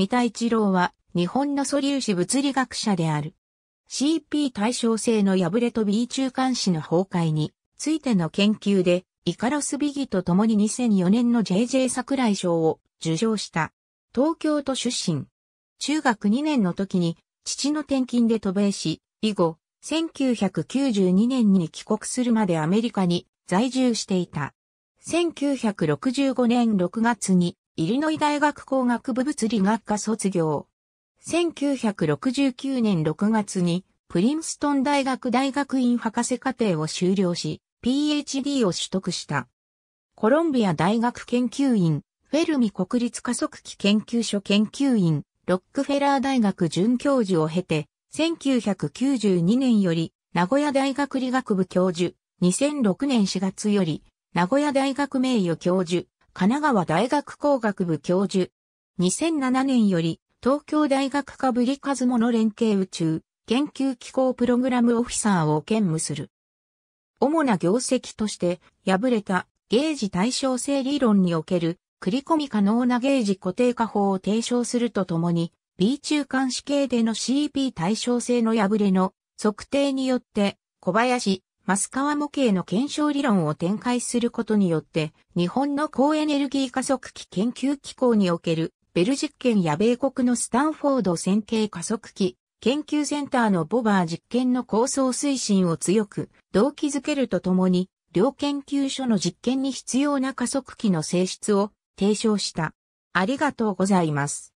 三田一郎は日本の素粒子物理学者である。CP 対称性の破れと B 中間子の崩壊についての研究で、イカロス・ビギと共に2004年の JJ 桜井賞を受賞した。東京都出身。中学2年の時に父の転勤で渡米し、以後、1992年に帰国するまでアメリカに在住していた。1965年6月にイリノイ大学工学部物理学科卒業。1969年6月にプリンストン大学大学院博士課程を修了し、PhD を取得した。コロンビア大学研究院、フェルミ国立加速器研究所研究員、ロックフェラー大学准教授を経て、1992年より名古屋大学理学部教授、2006年4月より名古屋大学名誉教授、神奈川大学工学部教授。2007年より、東京大学かぶりかずもの連携宇宙、研究機構プログラムオフィサーを兼務する。主な業績として、敗れたゲージ対称性理論における繰り込み可能なゲージ固定化法を提唱するとともに、B 中間子系での CP 対称性の破れの測定によって、小林、マスカワ模型の検証理論を展開することによって、日本の高エネルギー加速器研究機構における、ベル実験や米国のスタンフォード線形加速器研究センターのボバー実験の構想推進を強く動機づけるとともに、両研究所の実験に必要な加速器の性質を提唱した。ありがとうございます。